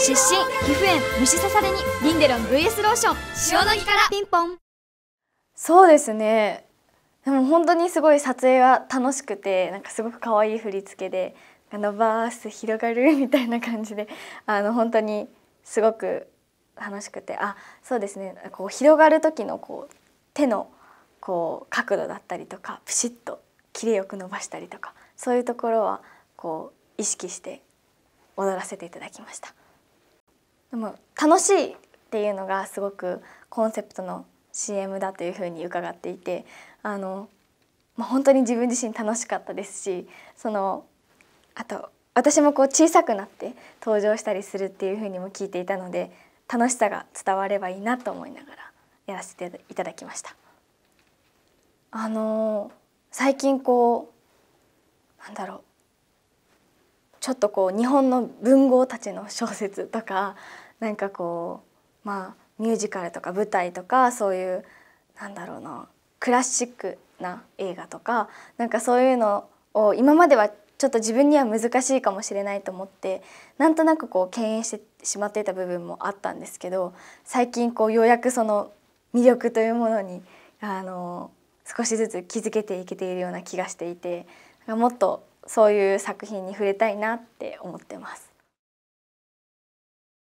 出身皮膚炎虫刺されにリンデロン VS ローション塩野義からピンポンそうですねでも本当にすごい撮影は楽しくてなんかすごく可愛い振り付けで伸ばす広がるみたいな感じであの本当にすごく楽しくてあそうですねこう広がる時のこう手のこう角度だったりとかプシッと切れよく伸ばしたりとかそういうところはこう意識して踊らせていただきました。でも楽しいっていうのがすごくコンセプトの CM だというふうに伺っていてあの、まあ、本当に自分自身楽しかったですしそのあと私もこう小さくなって登場したりするっていうふうにも聞いていたので楽しさが伝わればいいなと思いながらやらせていただきました。あの最近こうなんだろうちょっとこう日本の文豪たちの小説とかなんかこうまあミュージカルとか舞台とかそういうなんだろうなクラシックな映画とかなんかそういうのを今まではちょっと自分には難しいかもしれないと思ってなんとなくこう敬遠してしまっていた部分もあったんですけど最近こうようやくその魅力というものにあの少しずつ気づけていけているような気がしていてもっとそういう作品に触れたいなって思ってます。